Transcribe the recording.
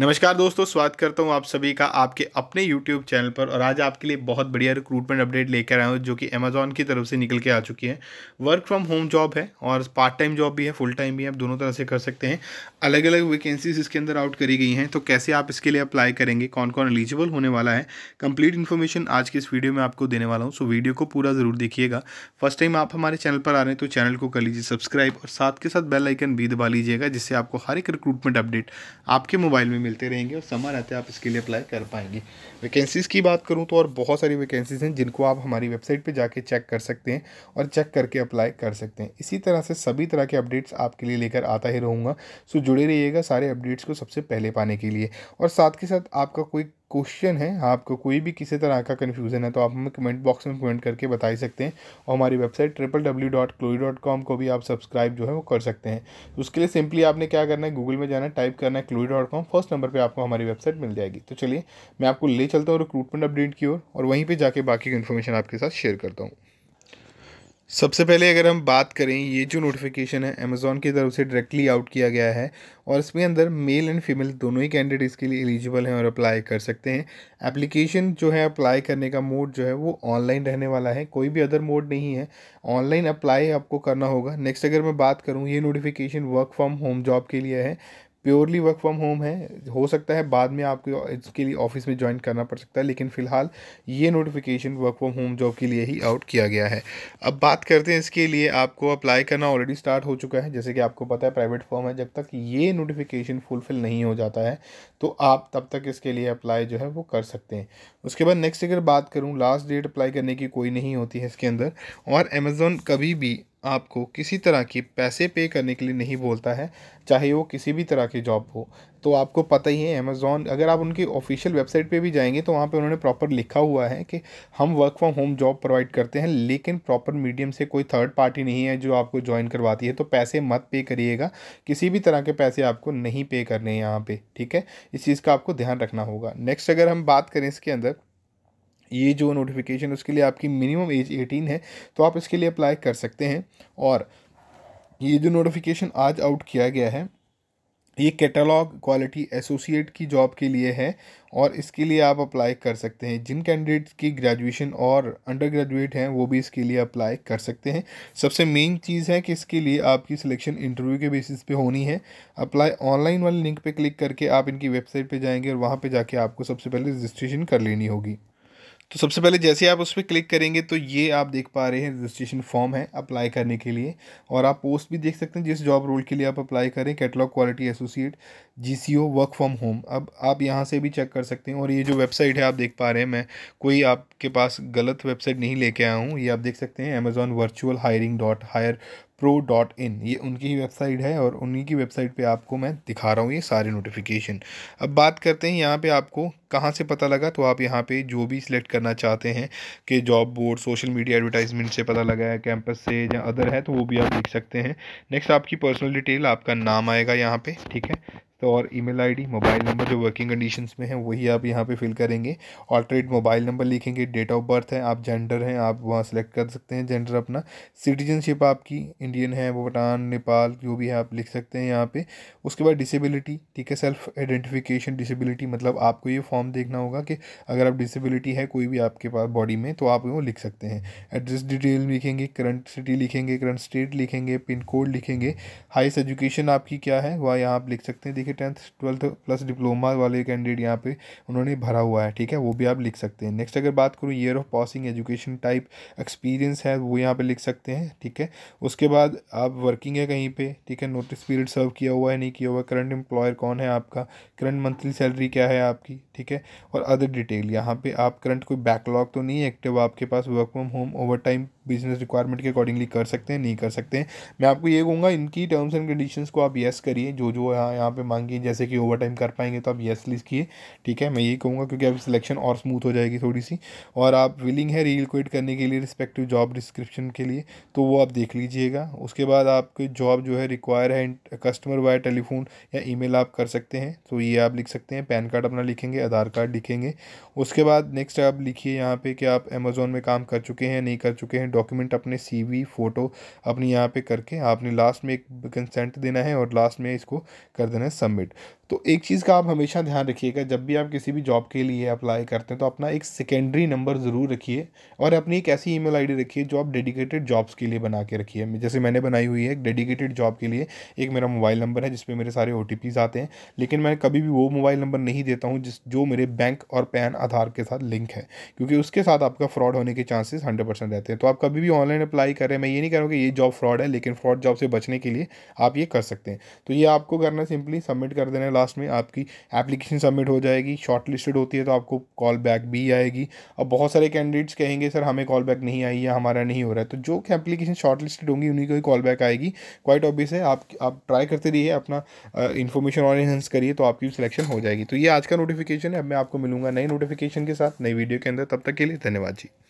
नमस्कार दोस्तों स्वागत करता हूँ आप सभी का आपके अपने YouTube चैनल पर और आज आपके लिए बहुत बढ़िया रिक्रूटमेंट अपडेट लेकर आया हूं जो कि अमेजोन की तरफ से निकल के आ चुकी है वर्क फ्रॉम होम जॉब है और पार्ट टाइम जॉब भी है फुल टाइम भी है आप दोनों तरह से कर सकते हैं अलग अलग वैकेंसीज इसके अंदर आउट करी गई हैं तो कैसे आप इसके लिए अप्लाई करेंगे कौन कौन एलिजिबल होने वाला है कंप्लीट इन्फॉर्मेशन आज की इस वीडियो में आपको देने वाला हूँ सो वीडियो को पूरा ज़रूर देखिएगा फर्स्ट टाइम आप हमारे चैनल पर आ रहे हैं तो चैनल को कर लीजिए सब्सक्राइब और साथ के साथ बेलाइकन भी दबा लीजिएगा जिससे आपको हर एक रिक्रूटमेंट अपडेट आपके मोबाइल में मिलते रहेंगे और समय रहते आप इसके लिए अप्लाई कर पाएंगे वैकेंसीज़ की बात करूँ तो और बहुत सारी वैकेंसीज़ हैं जिनको आप हमारी वेबसाइट पर जाके चेक कर सकते हैं और चेक करके अप्लाई कर सकते हैं इसी तरह से सभी तरह के अपडेट्स आपके लिए लेकर आता ही रहूँगा सो जुड़े रहिएगा सारे अपडेट्स को सबसे पहले पाने के लिए और साथ के साथ आपका कोई क्वेश्चन है आपको कोई भी किसी तरह का कन्फ्यूज़न है तो आप हमें कमेंट बॉक्स में कमेंट करके बता ही सकते हैं और हमारी website triple W dot Chloe dot com को भी आप सब्सक्राइब जो है वो कर सकते हैं तो उसके लिए सिंपली आपने क्या करना है गूगल में जाना है टाइप करना है Chloe dot com first number पर आपको हमारी वेबसाइट मिल जाएगी तो चलिए मैं आपको ले चलता हूँ रिक्रूटमेंट अपडेट की ओर और, और वहीं पर जाके बाकी की इन्फॉर्मेशन आपके साथ शेयर करता हूँ सबसे पहले अगर हम बात करें ये जो नोटिफिकेशन है अमेज़ॉन की तरफ से डायरेक्टली आउट किया गया है और इसमें अंदर मेल एंड फीमेल दोनों ही कैंडिडेट्स के लिए एलिजिबल हैं और अप्लाई कर सकते हैं एप्लीकेशन जो है अप्लाई करने का मोड जो है वो ऑनलाइन रहने वाला है कोई भी अदर मोड नहीं है ऑनलाइन अप्लाई आपको करना होगा नेक्स्ट अगर मैं बात करूँ ये notification work from home job के लिए है प्योरली वर्क फ्रॉम होम है हो सकता है बाद में आपको इसके लिए ऑफिस में ज्वाइन करना पड़ सकता है लेकिन फ़िलहाल ये notification work from home job के लिए ही आउट किया गया है अब बात करते हैं इसके लिए आपको अप्लाई करना ऑलरेडी स्टार्ट हो चुका है जैसे कि आपको पता है प्राइवेट फॉर्म है जब तक ये नोटिफिकेशन फुलफिल नहीं हो जाता है तो आप तब तक इसके लिए अप्लाई जो है वो कर सकते हैं उसके बाद नेक्स्ट अगर बात करूँ लास्ट डेट अप्लाई करने की कोई नहीं होती है इसके अंदर और अमेज़ोन कभी भी आपको किसी तरह की पैसे पे करने के लिए नहीं बोलता है चाहे वो किसी भी तरह की जॉब हो तो आपको पता ही है अमेज़ॉन अगर आप उनकी ऑफिशियल वेबसाइट पे भी जाएंगे तो वहाँ पे उन्होंने प्रॉपर लिखा हुआ है कि हम work from home job provide करते हैं लेकिन प्रॉपर मीडियम से कोई थर्ड पार्टी नहीं है जो आपको ज्वाइन करवाती है तो पैसे मत पे करिएगा किसी भी तरह के पैसे आपको नहीं पे करने हैं यहाँ पर ठीक है इस चीज़ का आपको ध्यान रखना होगा नेक्स्ट अगर हम बात करें इसके अंदर ये जो नोटिफिकेशन उसके लिए आपकी मिनिमम एज एटीन है तो आप इसके लिए अप्लाई कर सकते हैं और ये जो नोटिफिकेशन आज आउट किया गया है ये कैटलॉग क्वालिटी एसोसिएट की जॉब के लिए है और इसके लिए आप अप्लाई कर सकते हैं जिन कैंडिडेट्स की ग्रेजुएशन और अंडर ग्रेजुएट हैं वो भी इसके लिए अप्लाई कर सकते हैं सबसे मेन चीज़ है कि इसके लिए आपकी सिलेक्शन इंटरव्यू के बेसिस पे होनी है अप्लाई ऑनलाइन वाले लिंक पे क्लिक करके आप इनकी वेबसाइट पे जाएंगे और वहाँ पे जाके आपको सबसे पहले रजिस्ट्रेशन कर लेनी होगी तो सबसे पहले जैसे आप उस पर क्लिक करेंगे तो ये आप देख पा रहे हैं रजिस्ट्रेशन फॉर्म है अप्लाई करने के लिए और आप पोस्ट भी देख सकते हैं जिस जॉब रोल के लिए आप अप्लाई करें catalogue quality associate GCO work from home अब आप यहाँ से भी चेक कर सकते हैं और ये जो वेबसाइट है आप देख पा रहे हैं मैं कोई आपके पास गलत वेबसाइट नहीं लेके आया हूँ ये आप देख सकते हैं Amazon virtual hiring dot hire pro dot in ये उनकी ही वेबसाइट है और उन्हीं की वेबसाइट पे आपको मैं दिखा रहा हूँ ये सारे नोटिफिकेशन अब बात करते हैं यहाँ पे आपको कहाँ से पता लगा तो आप यहाँ पे जो भी सिलेक्ट करना चाहते हैं कि job board social media advertisement से पता लगा है कैंपस से या अदर है तो वो भी आप देख सकते हैं नेक्स्ट आपकी पर्सनल डिटेल आपका नाम आएगा यहाँ पर ठीक है तो और ईमेल आईडी मोबाइल नंबर जो वर्किंग कंडीशंस में है वही आप यहाँ पे फिल करेंगे ऑल्टरेट मोबाइल नंबर लिखेंगे डेट ऑफ बर्थ है आप जेंडर हैं आप वहाँ सेलेक्ट कर सकते हैं जेंडर अपना सिटीजनशिप आपकी इंडियन है भूटान नेपाल जो भी है आप लिख सकते हैं यहाँ पे उसके बाद डिसेबिलिटी ठीक है सेल्फ आइडेंटिफिकेशन डिसेबिलिटी मतलब आपको ये फॉर्म देखना होगा कि अगर आप डिसेबिलिटी है कोई भी आपके पास बॉडी में तो आप वो लिख सकते हैं एड्रेस डिटेल लिखेंगे करंट सिटी लिखेंगे करंट स्टेट लिखेंगे पिन कोड लिखेंगे हाइस्ट एजुकेशन आपकी क्या है वह यहाँ आप लिख सकते हैं देखिए टेंथ ट्वेल्थ प्लस डिप्लोमा वाले कैंडिडेट यहाँ पे उन्होंने भरा हुआ है ठीक है वो भी आप लिख सकते हैं नेक्स्ट अगर बात करूँ year of passing education type experience है वो यहाँ पे लिख सकते हैं ठीक है उसके बाद आप वर्किंग है कहीं पर ठीक है नोटिस पीरियड सर्व किया हुआ है नहीं किया हुआ करंट एम्प्लॉयर कौन है आपका करंट मंथली सैलरी क्या है आपकी ठीक है और अदर डिटेल यहाँ पर आप करंट कोई बैकलॉग तो नहीं है एक्टिव आपके पास work from home over time business requirement के अकॉर्डिंगली कर सकते हैं नहीं कर सकते हैं मैं आपको ये कहूँगा इनकी टर्म्स एंड कंडीशन को आप येस करिए जो जो यहाँ यहाँ पर मांगिए जैसे कि ओवर टाइम कर पाएंगे तो आप येस लिखिए ठीक है मैं यही कहूँगा क्योंकि आपकी सिलेक्शन और स्मूथ हो जाएगी थोड़ी सी और आप विलिंग है रिक्वेट करने के लिए रिस्पेक्टिव जॉब डिस्क्रिप्शन के लिए तो वो आप देख लीजिएगा उसके बाद आपकी जॉब जो है रिक्वायर है कस्टमर वाया टेलीफोन या ई आप कर सकते हैं तो ये आप लिख सकते हैं पैन कार्ड अपना लिखेंगे आधार कार्ड लिखेंगे उसके बाद नेक्स्ट आप लिखिए यहाँ पर कि आप अमेज़ोन में काम कर चुके हैं नहीं कर चुके हैं डॉक्यूमेंट अपने सीवी फ़ोटो अपनी यहाँ पे करके आपने लास्ट में एक कंसेंट देना है और लास्ट में इसको कर देना है सबमिट तो एक चीज़ का आप हमेशा ध्यान रखिएगा जब भी आप किसी भी जॉब के लिए अप्लाई करते हैं तो अपना एक सेकेंडरी नंबर ज़रूर रखिए और अपनी एक ऐसी ईमेल आईडी रखिए जो आप डेडिकेटेड जॉब्स के लिए बना के रखिए जैसे मैंने बनाई हुई है एक डेडिकेटेड जॉब के लिए एक मेरा मोबाइल नंबर है जिसपे मेरे सारे ओ आते हैं लेकिन मैं कभी भी वो मोबाइल नंबर नहीं देता हूँ जिस जो मेरे बैंक और पैन आधार के साथ लिंक है क्योंकि उसके साथ आपका फ्रॉड होने के चांसेस हंड्रेड रहते हैं तो आप कभी भी ऑनलाइन अप्लाई करें मैं ये नहीं कह रहा हूँ कि ये जॉब फ्रॉड है लेकिन फ्रॉड जॉब से बचने के लिए आप ये कर सकते हैं तो ये आपको करना सिंपली सबमिट कर देना है लास्ट में आपकी एप्लीकेशन सबमिट हो जाएगी शॉर्ट लिस्टेड होती है तो आपको कॉल बैक भी आएगी अब बहुत सारे कैंडिडेट्स कहेंगे सर हमें कॉल बैक नहीं आई है हमारा नहीं हो रहा है तो जो एप्लीकेशन शॉर्ट लिस्टेड होंगी उन्हीं को ही कॉल बैक आएगी क्वाइट ऑब्वियस है आप आप ट्राई करते रहिए अपना इन्फॉर्मेशन और इनहेंस करिए तो आपकी सिलेक्शन हो जाएगी तो ये आज का नोटिफिकेशन है अब मैं आपको मिलूंगा नई नोटिफिकेशन के साथ नई वीडियो के अंदर तब तक के लिए धन्यवाद जी